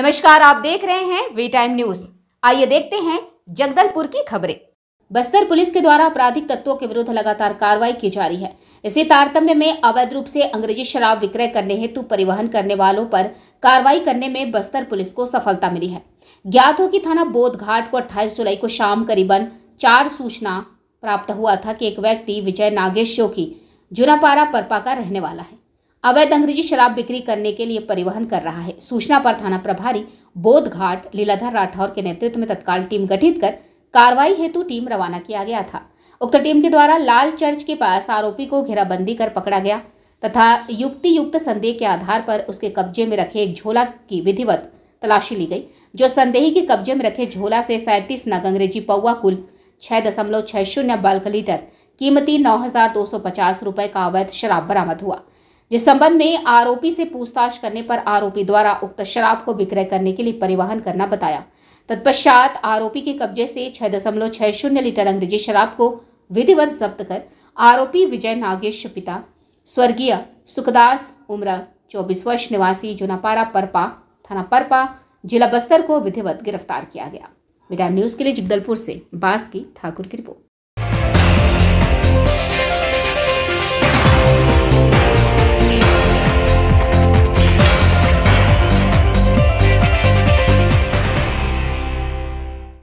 नमस्कार आप देख रहे हैं वी टाइम न्यूज आइए देखते हैं जगदलपुर की खबरें बस्तर पुलिस के द्वारा आपराधिक तत्वों के विरुद्ध लगातार कार्रवाई की जा रही है इसी तारतम्य में अवैध रूप से अंग्रेजी शराब विक्रय करने हेतु परिवहन करने वालों पर कार्रवाई करने में बस्तर पुलिस को सफलता मिली है ज्ञात हो कि थाना बोध घाट को 28 जुलाई को शाम करीबन चार सूचना प्राप्त हुआ था कि एक व्यक्ति विजय नागेश जो की जुरापारा परपा का रहने वाला है अवैध अंग्रेजी शराब बिक्री करने के लिए परिवहन कर रहा है सूचना पर थाना प्रभारी बोधघाट लीलाधर राठौर के नेतृत्व में तत्काल टीम गठित कर कार्रवाई हेतु टीम रवाना किया गया था उक्त टीम के द्वारा लाल चर्च के पास आरोपी को घेराबंदी कर पकड़ा गया तथा युक्ति युक्त संदेह के आधार पर उसके कब्जे में रखे एक झोला की विधिवत तलाशी ली गई जो संदेही के कब्जे में रखे झोला से सैंतीस नग अंग्रेजी पौवा कुल छह दशमलव छह शून्य बल्क लीटर कीमती नौ हजार दो सौ पचास रुपए का अवैध शराब बरामद हुआ जिस संबंध में आरोपी से पूछताछ करने पर आरोपी द्वारा उक्त शराब को विक्रय करने के लिए परिवहन करना बताया तत्पश्चात आरोपी के कब्जे से छह दशमलव छह शून्य लीटर अंग्रेजी शराब को विधिवत जब्त कर आरोपी विजय नागेश पिता स्वर्गीय सुखदास उम्र चौबीस वर्ष निवासी जुनापारा परपा थाना परपा जिला बस्तर को विधिवत गिरफ्तार किया गया मीडिया न्यूज के लिए जगदलपुर से बास की ठाकुर की रिपोर्ट